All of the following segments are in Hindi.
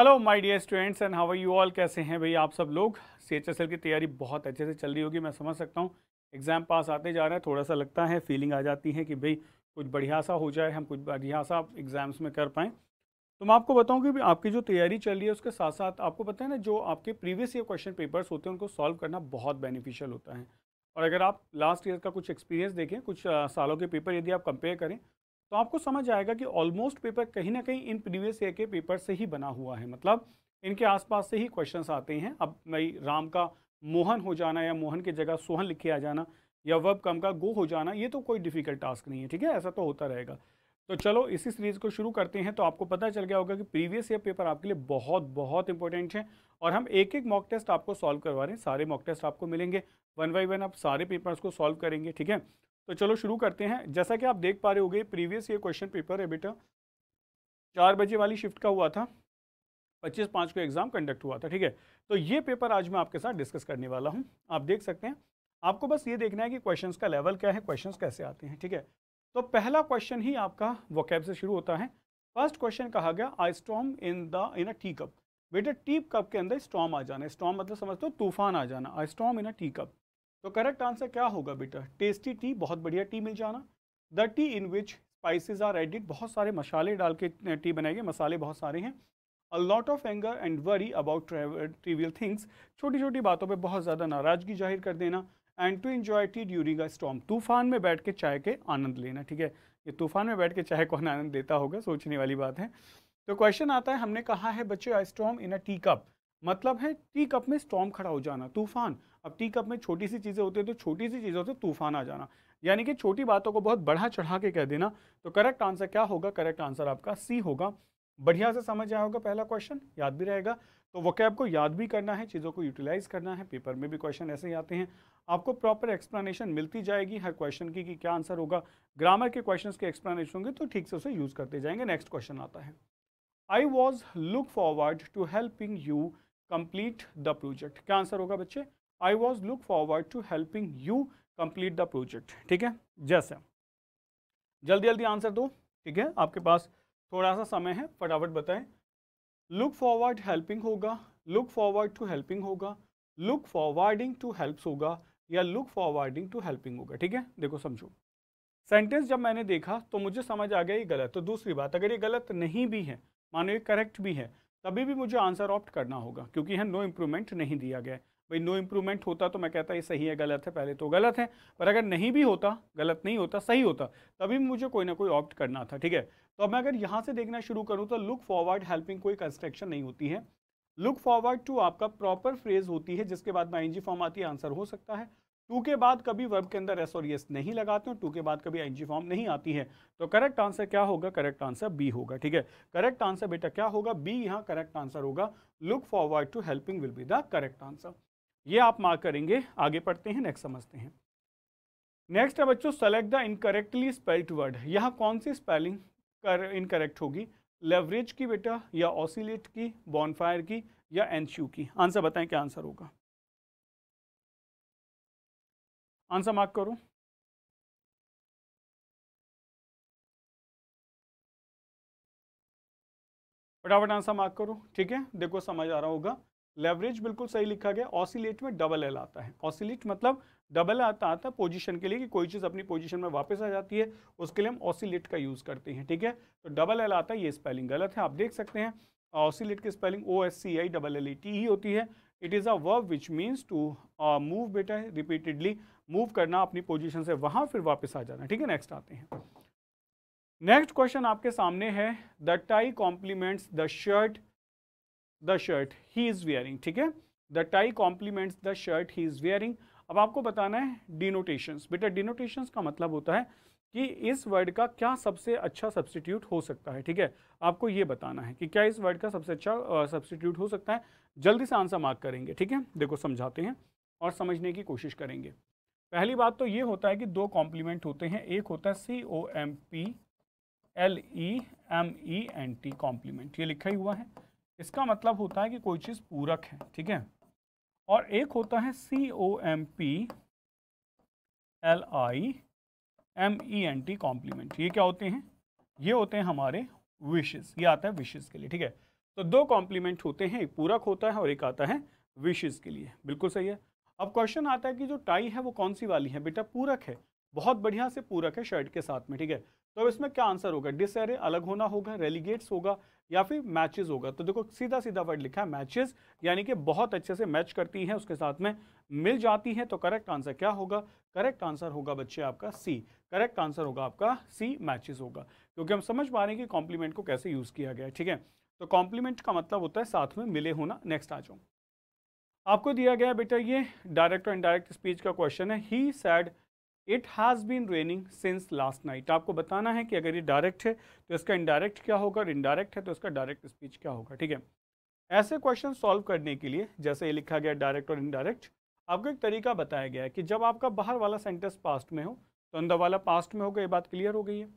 Hello my dear students and how are you all कैसे हैं भाई आप सब लोग सी एच एस एल की तैयारी बहुत अच्छे से चल रही होगी मैं समझ सकता हूँ एग्ज़ाम पास आते जा रहे हैं थोड़ा सा लगता है फीलिंग आ जाती है कि भाई कुछ बढ़िया सा हो जाए हम कुछ बढ़िया सा एग्ज़ाम्स में कर पाएँ तो मैं आपको बताऊँ कि आपकी जो तैयारी चल रही है उसके साथ साथ आपको पता है ना जो आपके प्रीवियस ईयर क्वेश्चन पेपर्स होते हैं उनको सॉल्व करना बहुत बेनिफिशियल होता है और अगर आप लास्ट ईयर का कुछ एक्सपीरियंस देखें कुछ सालों के पेपर यदि आप कंपेयर करें तो आपको समझ आएगा कि ऑलमोस्ट पेपर कहीं ना कहीं इन प्रीवियस ईयर के पेपर से ही बना हुआ है मतलब इनके आसपास से ही क्वेश्चंस आते हैं अब भाई राम का मोहन हो जाना या मोहन की जगह सोहन लिखे आ जाना या वर्ब कम का गो हो जाना ये तो कोई डिफिकल्ट टास्क नहीं है ठीक है ऐसा तो होता रहेगा तो चलो इसी सीरीज़ को शुरू करते हैं तो आपको पता चल गया होगा कि प्रीवियस ईयर पेपर आपके लिए बहुत बहुत इंपॉर्टेंट है और हम एक एक मॉक टेस्ट आपको सॉल्व करवा रहे हैं सारे मॉक टेस्ट आपको मिलेंगे वन बाई वन आप सारे पेपर्स को सॉल्व करेंगे ठीक है तो चलो शुरू करते हैं जैसा कि आप देख पा रहे गए प्रीवियस ये क्वेश्चन पेपर है बेटा चार बजे वाली शिफ्ट का हुआ था पच्चीस पाँच को एग्ज़ाम कंडक्ट हुआ था ठीक है तो ये पेपर आज मैं आपके साथ डिस्कस करने वाला हूँ आप देख सकते हैं आपको बस ये देखना है कि क्वेश्चंस का लेवल क्या है क्वेश्चंस कैसे आते हैं ठीक है तो पहला क्वेश्चन ही आपका वोकैब से शुरू होता है फर्स्ट क्वेश्चन कहा गया a storm in the in a tea cup बेटा टी कप के अंदर स्टॉम आ जाना स्टॉम मतलब समझते हो तूफान आ जाना a storm in a tea cup तो करेक्ट आंसर क्या होगा बेटा टेस्टी टी बहुत बढ़िया टी मिल जाना the tea in which spices are added बहुत सारे मसाले डाल के टी बनाई गई मसाले बहुत सारे हैं a lot of anger and worry about trivial things छोटी छोटी बातों पे बहुत ज़्यादा नाराज़गी जाहिर कर देना and to enjoy tea during a storm तूफान में बैठ के चाय के आनंद लेना ठीक है ये तूफान में बैठ के चाय कौन आनंद देता होगा सोचने वाली बात है तो क्वेश्चन आता है हमने कहा है बच्चे a storm in a tea cup मतलब है टी कप में स्टॉम खड़ा हो जाना तूफान अब टी कप में छोटी सी चीज़ें होती हैं तो छोटी सी चीज़ों से तूफान आ जाना यानी कि छोटी बातों को बहुत बढ़ा चढ़ा के कह देना तो करेक्ट आंसर क्या होगा करेक्ट आंसर आपका सी होगा बढ़िया से समझ आया होगा पहला क्वेश्चन याद भी रहेगा तो वो कैब को याद भी करना है चीज़ों को यूटिलाइज करना है पेपर में भी क्वेश्चन ऐसे ही आते हैं आपको प्रॉपर एक्सप्लेनेशन मिलती जाएगी हर क्वेश्चन की कि क्या आंसर होगा ग्रामर के क्वेश्चंस के एक्सप्लेनेशन होंगे तो ठीक से उसे यूज़ करते जाएंगे नेक्स्ट क्वेश्चन आता है I was look forward to helping you complete the project क्या आंसर होगा बच्चे I was look forward to helping you complete the project ठीक है जैसे जल्दी जल्दी आंसर दो ठीक है आपके पास थोड़ा सा समय है फटाफट बताएं लुक फॉरवर्ड हेल्पिंग होगा लुक फॉरवर्ड टू हेल्पिंग होगा लुक फॉरवर्डिंग टू हेल्प्स होगा या लुक फॉरवर्डिंग टू हेल्पिंग होगा ठीक है देखो समझो सेंटेंस जब मैंने देखा तो मुझे समझ आ गया ये गलत तो दूसरी बात अगर ये गलत नहीं भी है मानो ये करेक्ट भी है तभी भी मुझे आंसर ऑप्ट करना होगा क्योंकि यह नो इम्प्रूवमेंट नहीं दिया गया है भाई नो इम्प्रूवमेंट होता तो मैं कहता ये सही है गलत है पहले तो गलत है पर अगर नहीं भी होता गलत नहीं होता सही होता तभी मुझे कोई ना कोई ऑप्ट करना था ठीक है तो अब मैं अगर यहाँ से देखना शुरू करूँ तो लुक फॉरवर्ड हेल्पिंग कोई कंस्ट्रक्शन नहीं होती है लुक फॉरवर्ड टू आपका प्रॉपर फ्रेज होती है जिसके बाद में आई फॉर्म आती है आंसर हो सकता है टू के बाद कभी वर्ब के अंदर एस और यस नहीं लगाते हो टू के बाद कभी आई फॉर्म नहीं आती है तो करेक्ट आंसर क्या होगा करेक्ट आंसर बी होगा ठीक है करेक्ट आंसर बेटा क्या होगा बी यहाँ करेक्ट आंसर होगा look forward to helping will be the correct answer ये आप मार्क करेंगे आगे पढ़ते हैं नेक्स्ट समझते हैं नेक्स्ट है बच्चों select the incorrectly spelled word यहाँ कौन सी स्पेलिंग कर इनकरेक्ट होगी लेवरेज की बेटा या ऑसिलेट की बॉनफायर की या एनश्यू की आंसर बताएं क्या आंसर होगा आंसर मार्क करो फटाफट आंसर मार्क करो ठीक है देखो समझ आ रहा होगा लेवरेज बिल्कुल सही लिखा गया ऑसिलेट में डबल एल आता है ऑसिलेट मतलब डबल आता आता पोजीशन के लिए कि कोई चीज़ अपनी पोजीशन में वापस आ जाती है उसके लिए हम ऑसिलेट का यूज़ करते हैं ठीक है तो डबल एल आता है ये स्पेलिंग गलत है आप देख सकते हैं ऑसिलेट की spelling O S C I double L E T ही होती है it is a verb which means to move बेटा रिपीटेडली मूव करना अपनी पोजिशन से वहाँ फिर वापस आ जाना ठीक है नेक्स्ट आते हैं नेक्स्ट क्वेश्चन आपके सामने है the tie compliments the shirt the shirt he is wearing ठीक है the tie compliments the shirt he is wearing अब आपको बताना है डिनोटेशंस बेटा डिनोटेशंस का मतलब होता है कि इस वर्ड का क्या सबसे अच्छा सब्सटीट्यूट हो सकता है ठीक है आपको ये बताना है कि क्या इस वर्ड का सबसे अच्छा सब्सटीट्यूट हो सकता है जल्दी से आंसर मार्क करेंगे ठीक है देखो समझाते हैं और समझने की कोशिश करेंगे पहली बात तो ये होता है कि दो कॉम्प्लीमेंट होते हैं एक होता है C O M P L E M E N T complement ये लिखा ही हुआ है इसका मतलब होता है कि कोई चीज़ पूरक है ठीक है और एक होता है C O M P L I M E N T complement ये क्या होते हैं ये होते हैं हमारे विशेस ये आता है विशेस के लिए ठीक है तो दो कॉम्प्लीमेंट होते हैं एक पूरक होता है और एक आता है विशेस के लिए बिल्कुल सही है अब क्वेश्चन आता है कि जो टाई है वो कौन सी वाली है बेटा पूरक है बहुत बढ़िया से पूरक है शर्ट के साथ में ठीक है तो अब इसमें क्या आंसर होगा डिसरे अलग होना होगा रेलीगेट्स होगा या फिर मैचेस होगा तो देखो सीधा सीधा वर्ड लिखा है मैचेस यानी कि बहुत अच्छे से मैच करती हैं उसके साथ में मिल जाती हैं तो करेक्ट आंसर क्या होगा करेक्ट आंसर होगा बच्चे आपका सी करेक्ट आंसर होगा आपका सी मैचेस होगा क्योंकि हम समझ पा रहे हैं कि कॉम्प्लीमेंट को कैसे यूज़ किया गया ठीक है तो कॉम्प्लीमेंट का मतलब होता है साथ में मिले होना नेक्स्ट आ जाओ आपको दिया गया बेटा ये डायरेक्ट और इनडायरेक्ट स्पीच का क्वेश्चन है he said it has been raining since last night आपको बताना है कि अगर ये डायरेक्ट है तो इसका इनडायरेक्ट क्या होगा और इनडायरेक्ट है तो इसका डायरेक्ट स्पीच क्या होगा ठीक है ऐसे क्वेश्चन सॉल्व करने के लिए जैसे ये लिखा गया डायरेक्ट और इनडायरेक्ट आपको एक तरीका बताया गया है कि जब आपका बाहर वाला सेंटेंस पास्ट में हो तो अंदर वाला पास्ट में होगा ये बात क्लियर हो गई है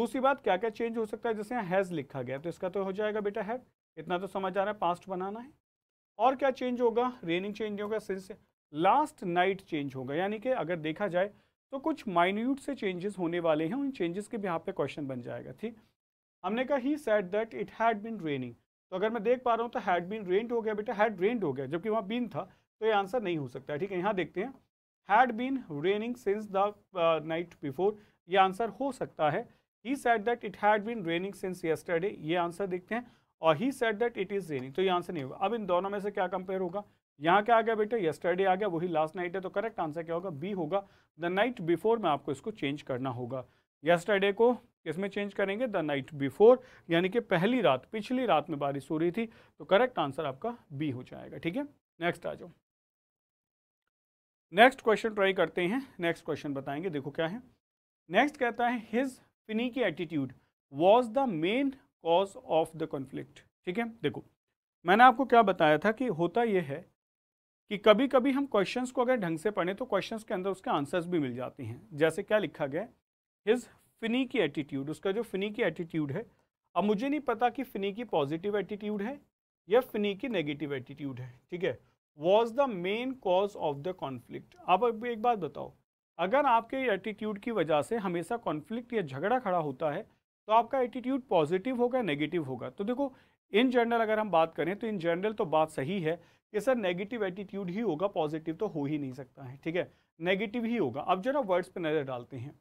दूसरी बात क्या क्या चेंज हो सकता है जैसे यहाँ हैज़ लिखा गया तो इसका तो हो जाएगा बेटा है इतना तो समझ आ रहा है पास्ट बनाना है और क्या चेंज होगा रेनिंग चेंज होगा सिंस लास्ट नाइट चेंज होगा यानी कि अगर देखा जाए तो कुछ माइन्यूट से चेंजेस होने वाले हैं उन चेंजेस के भी यहाँ पे क्वेश्चन बन जाएगा ठीक हमने कहा he said that it had been raining तो अगर मैं देख पा रहा हूँ तो हैड बिन रेंड हो गया बेटा हैड रेंड हो गया जबकि वहाँ बिन था तो ये आंसर नहीं हो सकता ठीक है यहाँ देखते हैं had been raining since the night before ये आंसर हो सकता है he said that it had been raining since yesterday ये आंसर देखते हैं और he said that it is raining तो ये आंसर नहीं होगा अब इन दोनों में से क्या कंपेयर होगा यहाँ क्या आ गया बेटा यस्टरडे आ गया वही लास्ट नाइट है तो करेक्ट आंसर क्या होगा बी होगा द नाइट बिफोर में आपको इसको चेंज करना होगा यस्टरडे को इसमें चेंज करेंगे द नाइट बिफोर यानी कि पहली रात पिछली रात में बारिश हो रही थी तो करेक्ट आंसर आपका बी हो जाएगा ठीक है नेक्स्ट आ जाओ नेक्स्ट क्वेश्चन ट्राई करते हैं नेक्स्ट क्वेश्चन बताएंगे देखो क्या है नेक्स्ट कहता है his finicky attitude was the main cause of the conflict ठीक है देखो मैंने आपको क्या बताया था कि होता यह है कि कभी कभी हम क्वेश्चंस को अगर ढंग से पढ़ें तो क्वेश्चंस के अंदर उसके आंसर्स भी मिल जाते हैं जैसे क्या लिखा गया हिज फिनी की एटीट्यूड उसका जो फिनी की एटीट्यूड है अब मुझे नहीं पता कि फिनी की पॉजिटिव एटीट्यूड है या फिनी की नेगेटिव एटीट्यूड है ठीक है was the main cause of the conflict आप अब एक बात बताओ अगर आपके एटीट्यूड की वजह से हमेशा कॉन्फ्लिक्ट या झगड़ा खड़ा होता है तो आपका एटीट्यूड पॉजिटिव होगा नेगेटिव होगा तो देखो इन जनरल अगर हम बात करें तो इन जनरल तो बात सही है कि सर नेगेटिव एटीट्यूड ही होगा पॉजिटिव तो हो ही नहीं सकता है ठीक है नेगेटिव ही होगा अब जरा वर्ड्स पे नज़र डालते हैं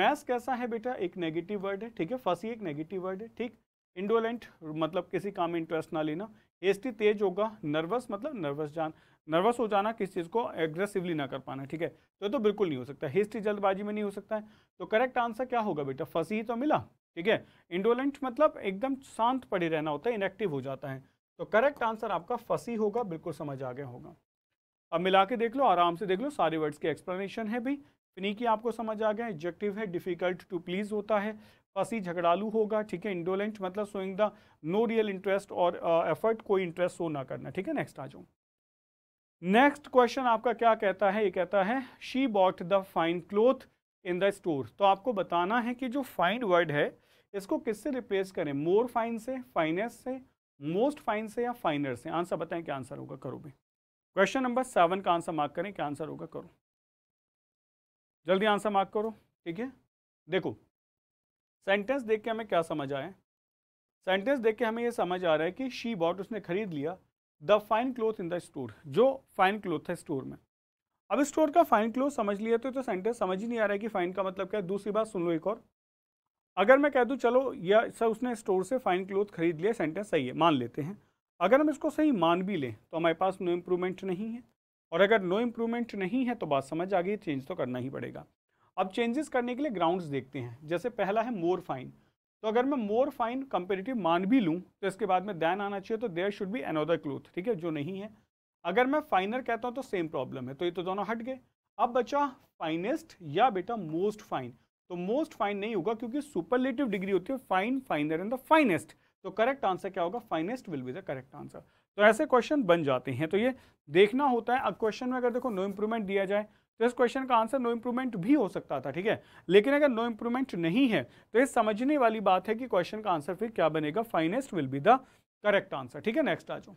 मैस कैसा है बेटा एक नेगेटिव वर्ड है ठीक है फसी एक नेगेटिव वर्ड है ठीक इंडोलेंट मतलब किसी काम में इंटरेस्ट ना लेना एस्टी तेज होगा नर्वस मतलब नर्वस जान नर्वस हो जाना किसी चीज़ को एग्रेसिवली ना कर पाना ठीक है तो तो बिल्कुल नहीं हो सकता हिस्ट्री जल्दबाजी में नहीं हो सकता है तो करेक्ट आंसर क्या होगा बेटा फंसी ही तो मिला ठीक है इंडोलेंट मतलब एकदम शांत पड़े रहना होता है इनएक्टिव हो जाता है तो करेक्ट आंसर आपका फसी होगा बिल्कुल समझ आ गया होगा अब मिला के देख लो आराम से देख लो सारे वर्ड्स के एक्सप्लेनेशन है भी फिनिकी आपको समझ आ गया एडजेक्टिव है डिफ़िकल्ट टू प्लीज होता है फसी झगड़ालू होगा ठीक है इंडोलेंट मतलब showing the no real interest और एफर्ट uh, कोई इंटरेस्ट सो ना करना ठीक है नेक्स्ट आ जाऊँ नेक्स्ट क्वेश्चन आपका क्या कहता है ये कहता है she bought the fine cloth in the store तो आपको बताना है कि जो फाइन वर्ड है इसको किससे रिप्लेस करें मोर फाइन से फाइनेस से मोस्ट फाइन से या फाइनर से आंसर बताएं क्या आंसर होगा करो भी क्वेश्चन नंबर सेवन का आंसर मार्क करें क्या आंसर होगा करो जल्दी आंसर मार्क करो ठीक है देखो सेंटेंस देख के हमें क्या समझ आया सेंटेंस देख के हमें यह समझ आ रहा है कि शी बॉट उसने खरीद लिया the fine cloth in the store जो फाइन क्लोथ है स्टोर में अब स्टोर का फाइन क्लोथ समझ लिया तो, तो सेंटेंस समझ ही नहीं आ रहा है कि फाइन का मतलब क्या है दूसरी बात सुन लो एक और अगर मैं कह दूँ चलो या सर उसने स्टोर से फाइन क्लोथ खरीद लिया सेंटेंस सही है मान लेते हैं अगर हम इसको सही मान भी लें तो हमारे पास नो इम्प्रूवमेंट नहीं है और अगर नो इम्प्रूवमेंट नहीं है तो बात समझ आ गई चेंज तो करना ही पड़ेगा अब चेंजेस करने के लिए ग्राउंड्स देखते हैं जैसे पहला है मोर फाइन तो अगर मैं मोर फाइन कंपेरेटिव मान भी लूँ तो इसके बाद में दैन आना चाहिए तो there should be another cloth ठीक है जो नहीं है अगर मैं फाइनर कहता हूँ तो सेम प्रॉब्लम है तो ये तो दोनों हट गए अब बचा फाइनेस्ट या बेटा मोस्ट फाइन तो मोस्ट फाइन नहीं होगा क्योंकि सुपरलेटिव डिग्री होती है fine finer and the finest तो करेक्ट आंसर क्या होगा finest will be the correct answer तो ऐसे क्वेश्चन बन जाते हैं तो ये देखना होता है अब क्वेश्चन में अगर देखो नो इंप्रूवमेंट दिया जाए तो इस क्वेश्चन का आंसर नो इंप्रूवमेंट भी हो सकता था ठीक है लेकिन अगर नो इंप्रूवमेंट नहीं है तो ये समझने वाली बात है कि क्वेश्चन का आंसर फिर क्या बनेगा finest will be the correct answer ठीक है नेक्स्ट आ जाओ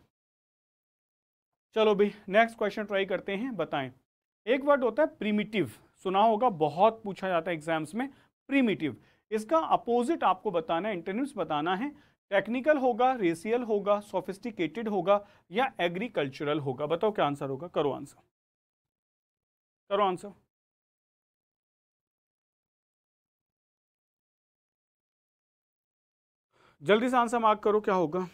चलो भाई नेक्स्ट क्वेश्चन ट्राई करते हैं बताएं एक वर्ड होता है प्रीमिटिव सुना होगा बहुत पूछा जाता है एग्जाम्स में प्रीमिटिव इसका अपोजिट आपको बताना है इंटरनिम्स बताना है टेक्निकल होगा रेसियल होगा सोफिस्टिकेटेड होगा या एग्रीकल्चरल होगा बताओ क्या आंसर होगा करो आंसर करो आंसर जल्दी से आंसर मार्क करो क्या होगा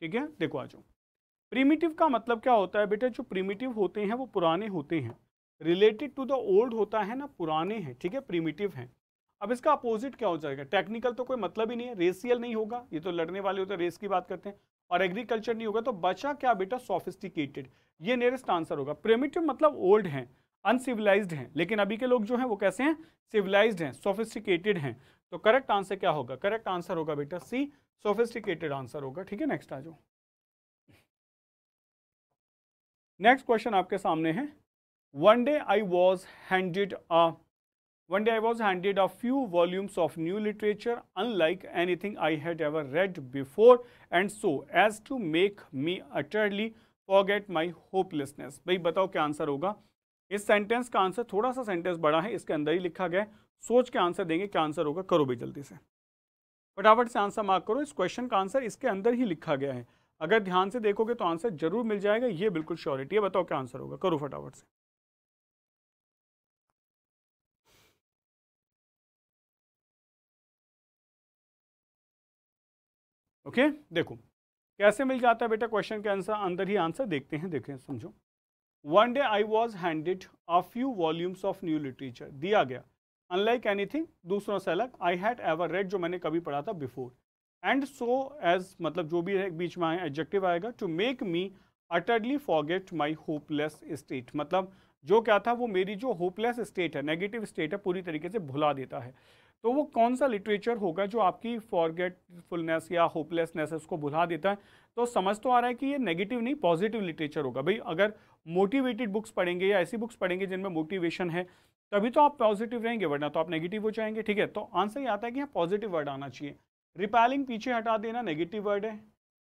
ठीक है देखो आ जाओ प्रीमिटिव का मतलब क्या होता है बेटा जो प्रीमिटिव होते हैं वो पुराने होते हैं रिलेटेड टू द ओल्ड होता है ना पुराने हैं ठीक है प्रीमिटिव हैं अब इसका अपोजिट क्या हो जाएगा टेक्निकल तो कोई मतलब ही नहीं है रेसियल नहीं होगा ये तो लड़ने वाले होते हैं रेस की बात करते हैं और एग्रीकल्चर नहीं होगा तो बचा क्या बेटा सोफिस्टिकेटेड ये नियरेस्ट आंसर होगा प्रेमिटिव मतलब ओल्ड हैं अनसिविलाइज हैं लेकिन अभी के लोग जो हैं वो कैसे हैं सिविलाइज्ड हैं सोफिस्टिकेटेड हैं तो करेक्ट आंसर क्या होगा करेक्ट आंसर होगा बेटा सी सोफिस्टिकेटेड आंसर होगा ठीक है नेक्स्ट आ जाओ नेक्स्ट क्वेश्चन आपके सामने है one day I was handed a one day I was handed a few volumes of new literature unlike anything I had ever read before and so as to make me utterly forget my hopelessness भाई बताओ क्या आंसर होगा इस सेंटेंस का आंसर थोड़ा सा सेंटेंस बड़ा है इसके अंदर ही लिखा गया है सोच के आंसर देंगे क्या आंसर होगा करो भी जल्दी से फटाफट से आंसर मार्क करो इस क्वेश्चन का आंसर इसके अंदर ही लिखा गया है अगर ध्यान से देखोगे तो आंसर जरूर मिल जाएगा ये बिल्कुल श्योरिटी है बताओ क्या आंसर होगा करो फटाफट से ओके देखो कैसे मिल जाता है बेटा क्वेश्चन के आंसर अंदर ही आंसर देखते हैं देखें समझो one day I was handed a few volumes of new literature दिया गया अनलाइक थिंग दूसरों से अलग आई हैड एवर रेड जो मैंने कभी पढ़ा था बिफोर एंड सो एज मतलब जो भी है बीच में आए एडजेक्टिव आएगा to make me utterly forget my hopeless state मतलब जो क्या था वो मेरी जो होपलेस स्टेट है नेगेटिव स्टेट है पूरी तरीके से भुला देता है तो वो कौन सा लिटरेचर होगा जो आपकी फॉरगेटफुलनेस या होपलेसनेस उसको भुला देता है तो समझ तो आ रहा है कि ये नेगेटिव नहीं पॉजिटिव लिटरेचर होगा भाई अगर मोटिवेटेड बुक्स पढ़ेंगे या ऐसी बुक्स पढ़ेंगे जिनमें मोटिवेशन है तभी तो आप पॉजिटिव रहेंगे वरना तो आप नेगेटिव हो जाएंगे ठीक है तो आंसर ये आता है कि यहाँ पॉजिटिव वर्ड आना चाहिए रिपेलिंग पीछे हटा देना नेगेटिव वर्ड है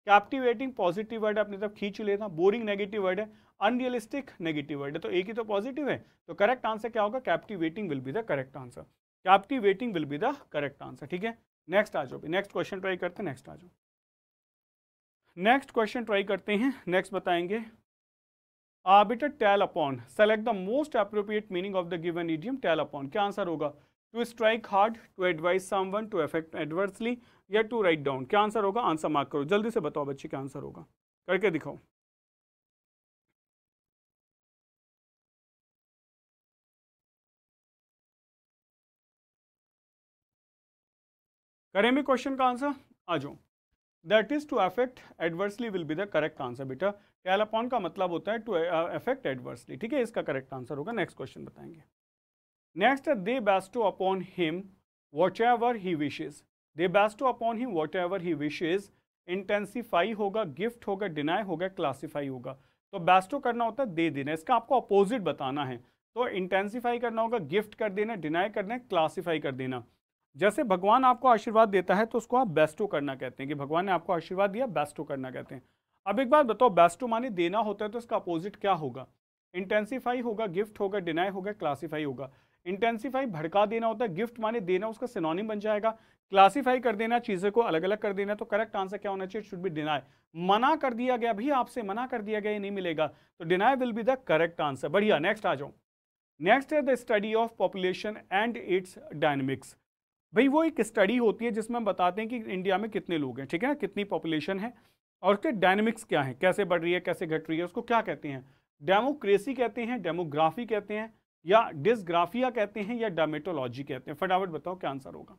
कैप्टिवेटिंग पॉजिटिव वर्ड है अपनी तरफ खींच लेना बोरिंग नेगेटिव वर्ड है अनरियलिस्टिक नेगेटिव वर्ड है तो एक ही तो पॉजिटिव है तो करेक्ट आंसर क्या होगा captivating will be the correct answer captivating will be the correct answer ठीक है नेक्स्ट आ जाओ नेक्स्ट क्वेश्चन ट्राई करते हैं नेक्स्ट आ जाओ नेक्स्ट क्वेश्चन ट्राई करते हैं नेक्स्ट बताएंगे आर्बिटर tell upon select the most appropriate meaning of the given idiom tell upon क्या आंसर होगा to strike hard to advise someone to affect adversely या टू राइट डाउन क्या आंसर होगा आंसर मार्क करो जल्दी से बताओ बच्चे क्या आंसर होगा करके दिखाओ करें भी क्वेश्चन का आंसर आ जाओ that is to affect adversely will be the correct answer बेटा कैल अपॉन का मतलब होता है टू अफेक्ट एडवर्सली ठीक है इसका करेक्ट आंसर होगा नेक्स्ट क्वेश्चन बताएंगे next they bestow upon him whatever he wishes they bestow upon him whatever he wishes intensify होगा गिफ्ट होगा डिनाई होगा क्लासीफाई होगा तो बेस्टो करना होता है दे देना इसका आपको अपोजिट बताना है तो इंटेंसीफाई करना होगा गिफ्ट कर देना डिनाई करना क्लासीफाई कर देना जैसे भगवान आपको आशीर्वाद देता है तो उसको आप बेस्टो करना कहते हैं कि भगवान ने आपको आशीर्वाद दिया बेस्टो करना कहते हैं अब एक बात बताओ बेस्ट टू माने देना होता है तो इसका अपोजिट क्या होगा इंटेंसीफाई होगा गिफ्ट होगा डिनाई होगा क्लासीफाई होगा इंटेंसीफाई भड़का देना होता है गिफ्ट माने देना उसका सिनोनिम बन जाएगा क्लासीफाई कर देना चीज़ों को अलग अलग कर देना तो करेक्ट आंसर क्या होना चाहिए शुड बी डिनाई मना कर दिया गया भी आपसे मना कर दिया गया ये नहीं मिलेगा तो deny will be the correct answer बढ़िया नेक्स्ट आ जाओ नेक्स्ट है the study of population and its dynamics भाई वो एक स्टडी होती है जिसमें हम बताते हैं कि इंडिया में कितने लोग हैं ठीक है ना कितनी पॉपुलेशन है और उसके डायनेमिक्स क्या हैं कैसे बढ़ रही है कैसे घट रही है उसको क्या कहते हैं डेमोक्रेसी कहते हैं डेमोग्राफी कहते हैं या डिसग्राफिया कहते हैं या डामेटोलॉजी कहते हैं फटाफट बताओ क्या आंसर होगा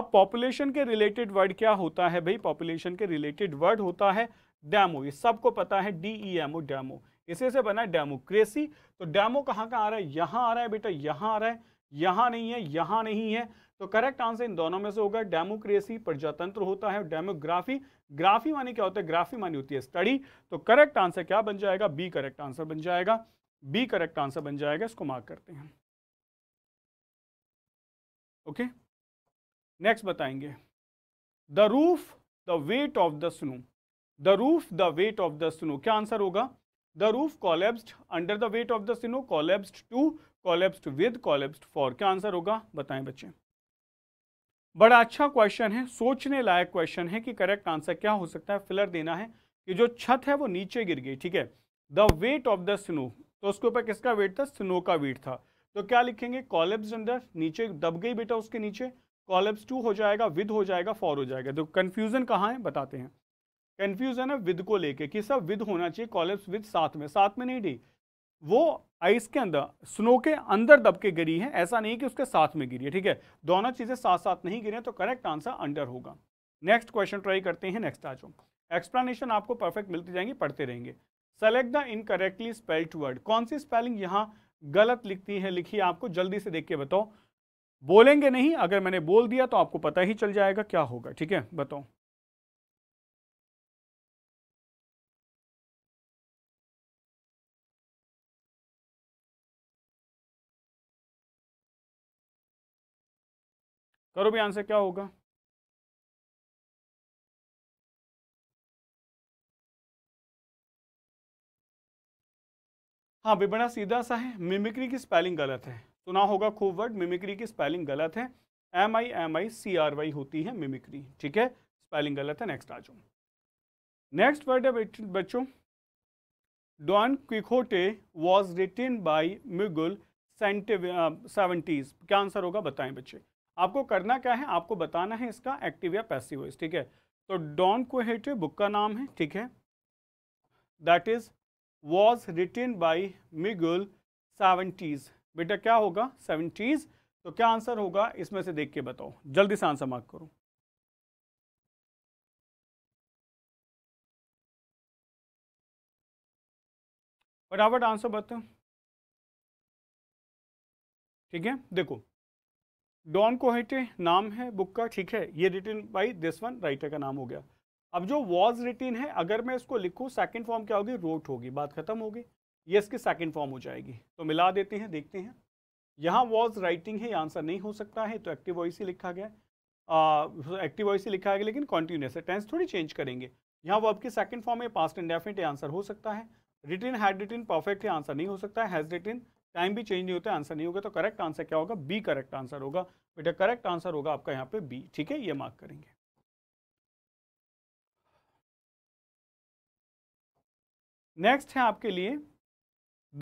अब पॉपुलेशन के रिलेटेड वर्ड क्या होता है भाई पॉपुलेशन के रिलेटेड वर्ड होता है डैमो ये सबको पता है D E M O demo इसे से बना डेमोक्रेसी तो डैमो कहाँ कहाँ आ रहा है यहाँ आ रहा है बेटा यहाँ आ रहा है यहाँ नहीं है यहाँ नहीं है तो करेक्ट आंसर इन दोनों में से होगा डेमोक्रेसी प्रजातंत्र होता है डेमोग्राफी ग्राफी मानी क्या होता है ग्राफी मानी होती है स्टडी तो करेक्ट आंसर क्या बन जाएगा बी करेक्ट आंसर बन जाएगा बी करेक्ट आंसर बन जाएगा इसको मार्क करते हैं ओके नेक्स्ट बताएंगे the roof the weight of the snow the roof the weight of the snow क्या आंसर होगा the roof collapse under the weight of the snow collapsed to collapsed with collapsed for क्या आंसर होगा बताएं बच्चे बड़ा अच्छा क्वेश्चन है सोचने लायक क्वेश्चन है कि करेक्ट आंसर क्या हो सकता है फिलर देना है कि जो छत है वो नीचे गिर गई ठीक है the weight of the snow तो उसके ऊपर किसका वेट था स्नो का वेट था तो क्या लिखेंगे कॉलेब्स अंदर नीचे दब गई बेटा उसके नीचे कॉलेब्स टू हो जाएगा विद हो जाएगा फॉर हो जाएगा तो कन्फ्यूजन कहाँ है बताते हैं कन्फ्यूजन है विद को लेके कि सब विद होना चाहिए कॉलेब्स विद साथ में साथ में नहीं डी वो आइस के अंदर स्नो के अंदर दब के गिरी है ऐसा नहीं कि उसके साथ में गिरी है ठीक है दोनों चीज़ें साथ साथ नहीं गिरी हैं तो करेक्ट आंसर अंडर होगा नेक्स्ट क्वेश्चन ट्राई करते हैं नेक्स्ट आ जाओ एक्सप्लेनेशन आपको परफेक्ट मिलती जाएंगी पढ़ते रहेंगे select the incorrectly spelled word कौन सी स्पेलिंग यहाँ गलत लिखती है है आपको जल्दी से देख के बताओ बोलेंगे नहीं अगर मैंने बोल दिया तो आपको पता ही चल जाएगा क्या होगा ठीक है बताओ करो भी आंसर क्या होगा हाँ विपणा सीधा सा है मिमिक्री की स्पेलिंग गलत है सुना होगा खूब वर्ड मिमिक्री की स्पेलिंग गलत है M I M I C R Y होती है मिमिक्री ठीक है स्पेलिंग गलत है नेक्स्ट आ जाओ नेक्स्ट वर्ड है बच्चों Don Quixote was written by Miguel Cervantes क्या आंसर होगा बताएं बच्चे आपको करना क्या है आपको बताना है इसका एक्टिव या पैसिव वॉइस ठीक है तो डॉन हेटे बुक का नाम है ठीक है that is was written by Miguel Cervantes बेटा क्या होगा सेवेंटीज तो क्या आंसर होगा इसमें से देख के बताओ जल्दी से आंसर मार्क करो फटाफट आंसर बताओ ठीक है देखो डॉन कोहेटे नाम है बुक का ठीक है ये written by this one writer का नाम हो गया अब जो वॉज रिटिन है अगर मैं इसको लिखूँ सेकेंड फॉर्म क्या होगी रोट होगी बात खत्म होगी ये इसकी सेकेंड फॉर्म हो जाएगी तो मिला देते हैं देखते हैं यहाँ वॉज राइटिंग है आंसर नहीं हो सकता है तो एक्टिव वॉइस ही लिखा गया एक्टिव वॉइस ही लिखा गया लेकिन कॉन्टिन्यूस है टेंस थोड़ी चेंज करेंगे यहाँ वो आपकी सेकंड फॉर्म है पास्ट इंडेफिनेट आंसर हो सकता है रिटिन हैड रिटिन परफेक्ट है आंसर नहीं हो सकता है हैज रिटिन टाइम भी चेंज नहीं होता आंसर नहीं होगा तो करेक्ट आंसर क्या होगा बी करेक्ट आंसर होगा बेटा करेक्ट आंसर होगा आपका यहाँ पे बी ठीक है ये मार्क करेंगे नेक्स्ट है आपके लिए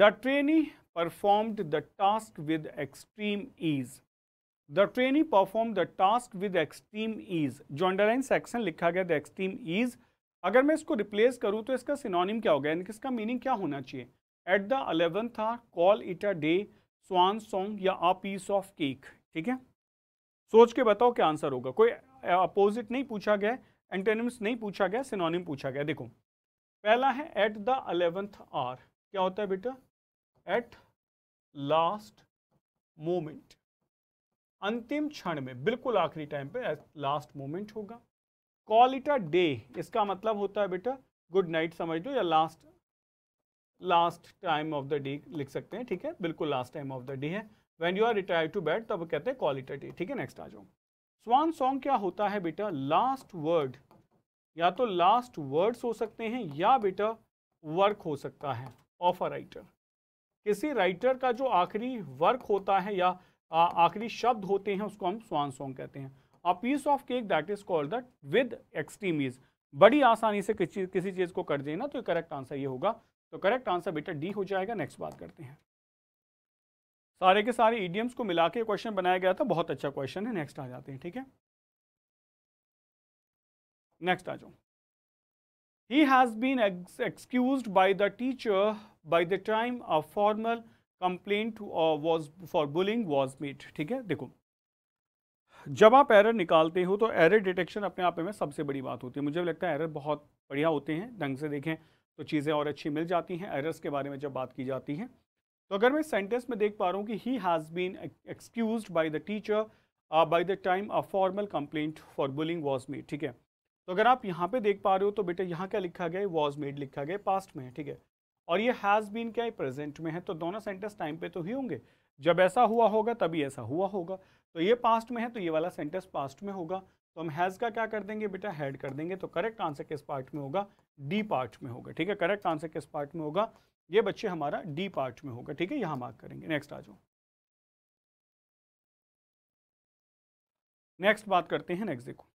the trainee performed the task with extreme ease the trainee perform the task with extreme ease जो अंडरलाइन सेक्शन लिखा गया द एक्सट्रीम ईज अगर मैं इसको रिप्लेस करूं तो इसका सिनोनिम क्या होगा यानी कि इसका मीनिंग क्या होना चाहिए at the eleventh call it a day swan song या अ पीस ऑफ केक ठीक है सोच के बताओ क्या आंसर होगा कोई अपोजिट नहीं पूछा गया एंटेनिम्स नहीं पूछा गया सिनोनिम पूछा गया देखो पहला है एट द अलेवेंथ आर क्या होता है बेटा एट लास्ट मोमेंट अंतिम क्षण में बिल्कुल आखिरी टाइम पे एट लास्ट मोमेंट होगा कॉल इट अ डे इसका मतलब होता है बेटा गुड नाइट समझ लो या last last time of the day लिख सकते हैं ठीक है बिल्कुल last time of the day है when you are retire to bed तब कहते हैं कॉल इट ठीक है नेक्स्ट आ जाओ स्वान सॉन्ग क्या होता है बेटा लास्ट वर्ड या तो लास्ट वर्ड्स हो सकते हैं या बेटा वर्क हो सकता है ऑफ अ राइटर किसी राइटर का जो आखिरी वर्क होता है या आखिरी शब्द होते हैं उसको हम स्वान सॉन्ग कहते हैं a piece of cake that is called that with extreme ease बड़ी आसानी से किसी किसी चीज़ को कर देना तो करेक्ट आंसर ये होगा तो करेक्ट आंसर बेटा डी हो जाएगा नेक्स्ट बात करते हैं सारे के सारे ईडियम्स को मिला के क्वेश्चन बनाया गया था बहुत अच्छा क्वेश्चन है नेक्स्ट आ जाते हैं ठीक है नेक्स्ट आ जाओ he has been excused by the teacher by the time a formal complaint was for bullying was made ठीक है देखो जब आप एरर निकालते हो तो एरर डिटेक्शन अपने आप में सबसे बड़ी बात होती है मुझे लगता है एरर बहुत बढ़िया होते हैं ढंग से देखें तो चीज़ें और अच्छी मिल जाती हैं एरर्स के बारे में जब बात की जाती है तो अगर मैं सेंटेंस में देख पा रहा हूँ कि he has been excused by the teacher by the time a formal complaint for bullying was made ठीक है तो अगर आप यहाँ पे देख पा रहे हो तो बेटा यहाँ क्या लिखा गया वॉज मेड लिखा गया पास्ट में है ठीक है और ये हैज़ बीन क्या है प्रेजेंट में है तो दोनों सेंटेंस टाइम पे तो ही होंगे जब ऐसा हुआ होगा तभी ऐसा हुआ होगा तो ये पास्ट में है तो ये वाला सेंटेंस पास्ट में होगा तो हम हैज़ का क्या कर देंगे बेटा हैड कर देंगे तो करेक्ट आंसर किस पार्ट में होगा डी पार्ट में होगा ठीक है करेक्ट आंसर किस पार्ट में होगा ये बच्चे हमारा डी पार्ट में होगा ठीक है यहां मार्क करेंगे नेक्स्ट आ जाओ नेक्स्ट बात करते हैं नेक्स्ट देखो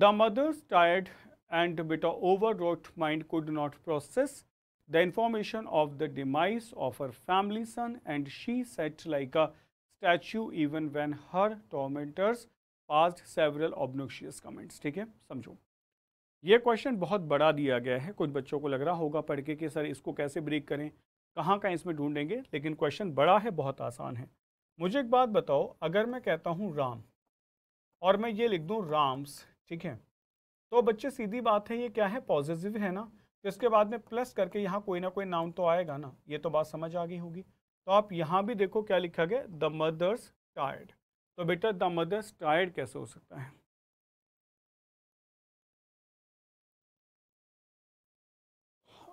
द मदर्स टायर्ड एंड बेटा overwrought mind could not process the information of the demise of her family son and she sat like a statue even when her tormentors passed several obnoxious comments ठीक है समझो ये क्वेश्चन बहुत बड़ा दिया गया है कुछ बच्चों को लग रहा होगा पढ़ के कि सर इसको कैसे ब्रेक करें कहाँ कहाँ इसमें ढूंढेंगे लेकिन क्वेश्चन बड़ा है बहुत आसान है मुझे एक बात बताओ अगर मैं कहता हूँ राम और मैं ये लिख दूँ राम्स ठीक है तो बच्चे सीधी बात है ये क्या है पॉजिटिव है ना तो इसके बाद में प्लस करके यहाँ कोई ना कोई नाम तो आएगा ना ये तो बात समझ आ गई होगी तो आप यहाँ भी देखो क्या लिखा गया द मदर्स टायर्ड तो बेटा द मदर्स टायर्ड कैसे हो सकता है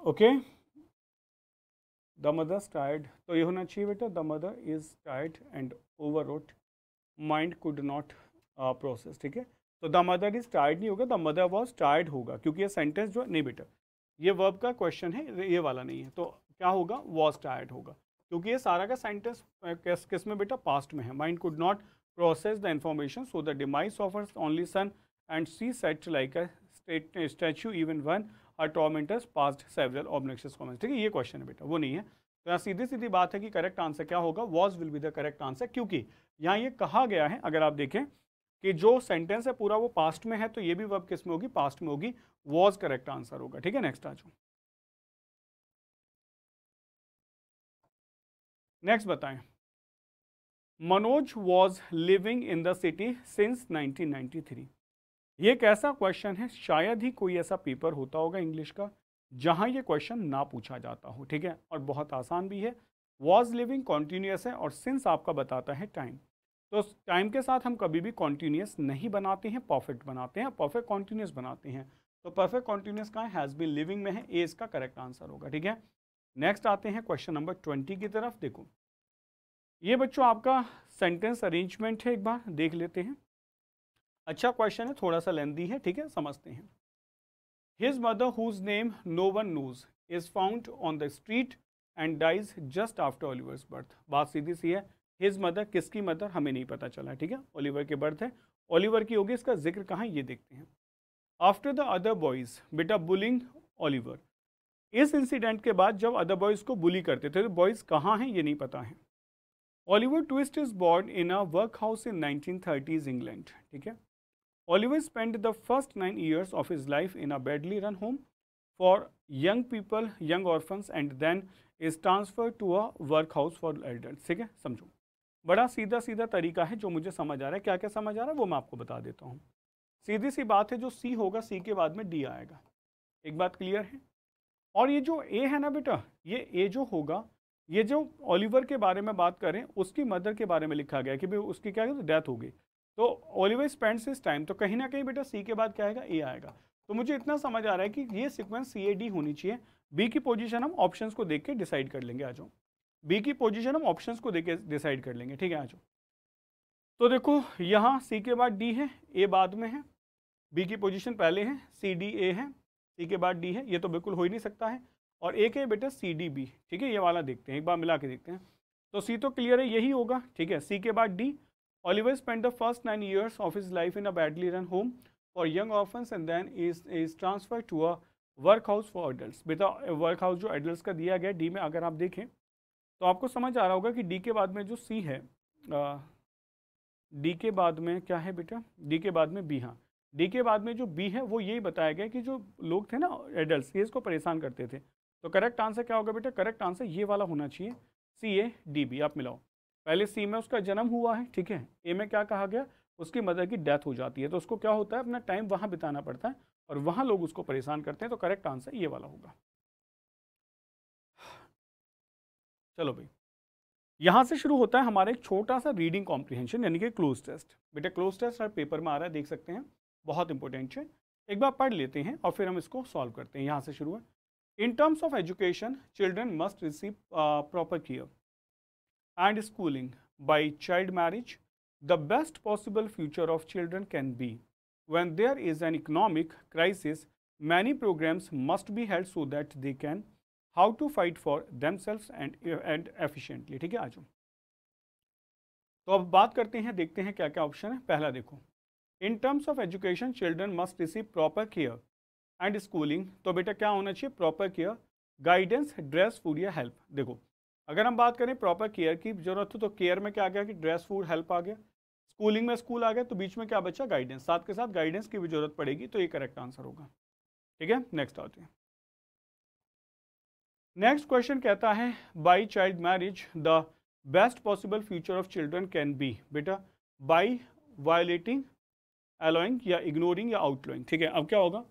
ओके द मदर स्टाइड तो ये होना चाहिए बेटा the mother is tired and wrought mind could not process ठीक है तो द मदर इज टायर्ड नहीं होगा द मदर वॉज टायर्ड होगा क्योंकि ये सेंटेंस जो नहीं बेटा ये वर्ब का क्वेश्चन है ये वाला नहीं है तो क्या होगा वॉज टायर्ड होगा क्योंकि ये सारा का सेंटेंस uh, किस किस में बेटा पास्ट में है mind could not process the information so the demise of only son and she sat like a statue even when और tormentors passed several obnoxious comments ठीक है ये क्वेश्चन है बेटा वो नहीं है तो यहाँ सीधी सीधी बात है कि करेक्ट आंसर क्या होगा was will be the correct answer क्योंकि यहाँ ये कहा गया है अगर आप देखें कि जो सेंटेंस है पूरा वो पास्ट में है तो ये भी वर्ब किस में होगी पास्ट में होगी वॉज करेक्ट आंसर होगा ठीक है नेक्स्ट आ जाओ नेक्स्ट बताएं Manoj was living in the city since 1993 ये एक ऐसा क्वेश्चन है शायद ही कोई ऐसा पेपर होता होगा इंग्लिश का जहाँ ये क्वेश्चन ना पूछा जाता हो ठीक है और बहुत आसान भी है वॉज लिविंग कॉन्टीन्यूस है और सिंस आपका बताता है टाइम तो टाइम के साथ हम कभी भी कॉन्टीन्यूस नहीं बनाते हैं परफेक्ट बनाते हैं परफेक्ट कॉन्टीन्यूस बनाते हैं तो परफेक्ट कॉन्टीन्यूस कहाँ हैज़ बीन लिविंग में है ए इसका करेक्ट आंसर होगा ठीक है नेक्स्ट आते हैं क्वेश्चन नंबर ट्वेंटी की तरफ देखो ये बच्चों आपका सेंटेंस अरेंजमेंट है एक बार देख लेते हैं अच्छा क्वेश्चन है थोड़ा सा लेंदी है ठीक है समझते हैं his mother whose name no one knows is found on the street and dies just after Oliver's birth बात सीधी सी है हिज मदर किसकी मदर हमें नहीं पता चला ठीक है ओलिवर की बर्थ है ओलिवर की होगी इसका जिक्र कहाँ ये देखते हैं आफ्टर द अदर बॉयज़ बेटा बुलिंग ओलिवर इस इंसिडेंट के बाद जब अदर बॉयज़ को बुली करते थे तो बॉयज़ कहाँ हैं ये नहीं पता है Oliver Twist is born in a work workhouse in nineteen thirties England ठीक है spend the first nine years of of life in a a run home for young people young orphans and then is transfer to a work house for adults. ठीक है समझो बड़ा सीधा सीधा तरीका है जो मुझे समझ आ रहा है क्या क्या समझ आ रहा है वो मैं आपको बता देता हूँ सीधी सी बात है जो सी होगा सी के बाद में डी आएगा एक बात क्लियर है और ये जो ए है ना बेटा ये ए जो होगा ये जो ओलिवर के बारे में बात करें उसकी मदर के बारे में लिखा गया कि भाई उसकी क्या डेथ हो गई तो ऑलवेज स्पेंड्स इस टाइम तो कहीं ना कहीं बेटा सी के बाद क्या आएगा ए आएगा तो मुझे इतना समझ आ रहा है कि ये सिक्वेंस सी ए डी होनी चाहिए बी की पोजिशन हम ऑप्शन को देख के डिसाइड कर लेंगे आ जाओ बी की पोजिशन हम ऑप्शन को देख के डिसाइड कर लेंगे ठीक है आ जाओ तो देखो यहाँ सी के बाद डी है ए बाद में है बी की पोजिशन पहले है सी डी ए है सी के बाद डी है ये तो बिल्कुल हो ही नहीं सकता है और ए के बेटा सी डी बी ठीक है ये वाला देखते हैं एक बार मिला के देखते हैं तो सी तो क्लियर है यही होगा ठीक है सी के बाद D Oliver spent the first nine years of life in a badly run home home young young and then is is transfer to a work house for adult बेटा हाउस जो एडल्ट का दिया गया डी में अगर आप देखें तो आपको समझ आ रहा होगा कि डी के बाद में जो सी है डी के बाद में क्या है बेटा डी के बाद में बी हाँ डी के बाद में जो बी है वो यही बताया गया कि जो लोग थे ना एडल्ट ये इसको परेशान करते थे तो करेक्ट आंसर क्या होगा बेटा करेक्ट आंसर ये वाला होना चाहिए सी ए डी बी आप मिलाओ पहले सी में उसका जन्म हुआ है ठीक है ए में क्या कहा गया उसकी मदर की डेथ हो जाती है तो उसको क्या होता है अपना टाइम वहाँ बिताना पड़ता है और वहाँ लोग उसको परेशान करते हैं तो करेक्ट आंसर ये वाला होगा चलो भाई यहाँ से शुरू होता है हमारा एक छोटा सा रीडिंग कॉम्प्रिहेंशन यानी कि क्लोज टेस्ट बेटा क्लोज टेस्ट हर पेपर में आ रहा है देख सकते हैं बहुत इंपॉर्टेंट है एक बार पढ़ लेते हैं और फिर हम इसको सॉल्व करते हैं यहाँ से शुरू है in terms of education children must receive proper care and schooling by child marriage, the best possible future of children can be. When there is an economic crisis, many programs must be held so that they can how to fight for themselves and and efficiently theek hai आ जाओ तो अब बात करते हैं देखते हैं kya क्या ऑप्शन है पहला देखो in terms of education children must receive proper care and schooling तो बेटा क्या होना चाहिए proper care guidance dress food या हेल्प देखो अगर हम बात करें प्रॉपर केयर की जरूरत हो तो केयर तो में क्या आ गया कि ड्रेस फूड हेल्प आ गया स्कूलिंग में स्कूल आ गया तो बीच में क्या बच्चा गाइडेंस साथ के साथ गाइडेंस की भी जरूरत पड़ेगी तो ये करेक्ट आंसर होगा ठीक है नेक्स्ट आते हैं नेक्स्ट क्वेश्चन कहता है by child marriage the best possible future of children can be बेटा बाई वायोलेटिंग एलोइंग या इग्नोरिंग या आउटलोइंग ठीक है अब क्या होगा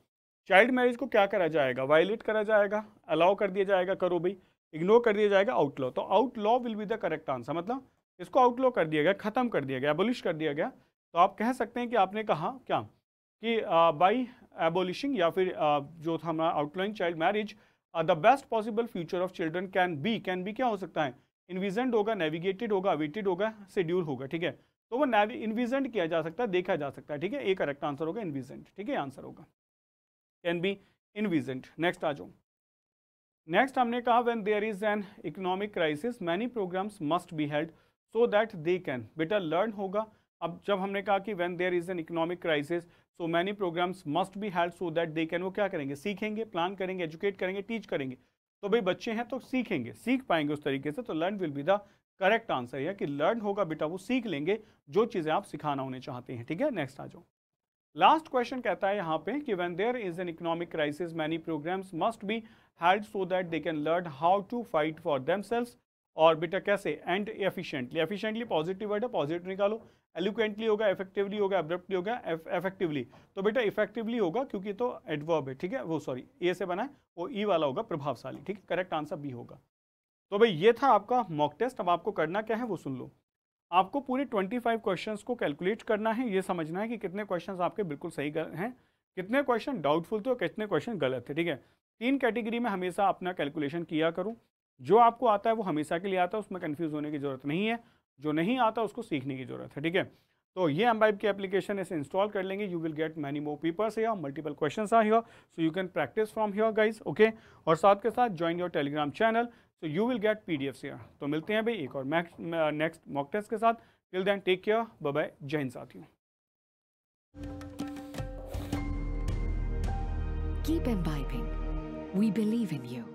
चाइल्ड मैरिज को क्या करा जाएगा वायलेट करा जाएगा अलाउ कर दिया जाएगा करो भाई इग्नोर कर दिया जाएगा आउटलॉ तो outlaw will be the correct answer मतलब इसको आउटलॉ कर दिया गया ख़त्म कर दिया गया एबोलिश कर दिया गया तो आप कह सकते हैं कि आपने कहा क्या कि बाई एबोलिशिंग या फिर आ, जो था हमारा outlawing child marriage the best possible future of children can be can be क्या हो सकता है इन्विजेंट होगा नेविगेटेड होगा अवेटेड होगा शेड्यूल होगा ठीक है तो वो नेवी इन्विजेंट किया जा सकता है देखा जा सकता है ठीक है एक करेक्ट आंसर होगा इन्विजेंट ठीक है आंसर होगा कैन बी इन्विजेंट नेक्स्ट आ जाओ नेक्स्ट हमने कहा when there is an economic crisis many programs must be held so that they can better learn होगा अब जब हमने कहा कि when there is an economic crisis so many programs must be held so that they can वो क्या करेंगे सीखेंगे प्लान करेंगे एजुकेट करेंगे टीच करेंगे तो भाई बच्चे हैं तो सीखेंगे सीख पाएंगे उस तरीके से तो learn will be the correct answer है कि लर्न होगा बेटा वो सीख लेंगे जो चीज़ें आप सिखाना उन्हें चाहते हैं ठीक है नेक्स्ट आ जाओ लास्ट क्वेश्चन कहता है यहाँ पे कि when there is an economic crisis many programs must be so that they they learn how to fight for them themselves और बेटा कैसे and efficiently efficiently positive word है पॉजिटिव निकालो एलुकेंटली होगा इफेक्टिवली होगा एब्रप्टली होगा इफेक्टिवली तो बेटा इफेक्टिवली होगा क्योंकि तो एडवर्ब है ठीक है वो सॉरी ए से बना है वो ई e वाला होगा प्रभावशाली ठीक है करेक्ट आंसर बी होगा तो भाई ये था आपका मॉक टेस्ट अब आपको करना क्या है वो सुन लो आपको पूरे 25 क्वेश्चंस को कैलकुलेट करना है ये समझना है कि कितने क्वेश्चंस आपके बिल्कुल सही हैं कितने क्वेश्चन डाउटफुल थे और कितने क्वेश्चन गलत थे ठीक है तीन कैटेगरी में हमेशा अपना कैलकुलेशन किया करो जो आपको आता है वो हमेशा के लिए आता है उसमें कन्फ्यूज होने की ज़रूरत नहीं है जो नहीं आता उसको सीखने की ज़रूरत है ठीक है तो ये एम्बाइब की एप्लीकेशन इसे इंस्टॉल कर लेंगे you will get many more papers या multiple question are here so you can practice from here guys okay और साथ के साथ join your Telegram channel so you will get P D F तो मिलते हैं भाई एक और नेक्स्ट मॉक टेस्ट के साथ till then take care bye bye जय हिंद साथियों We believe in you.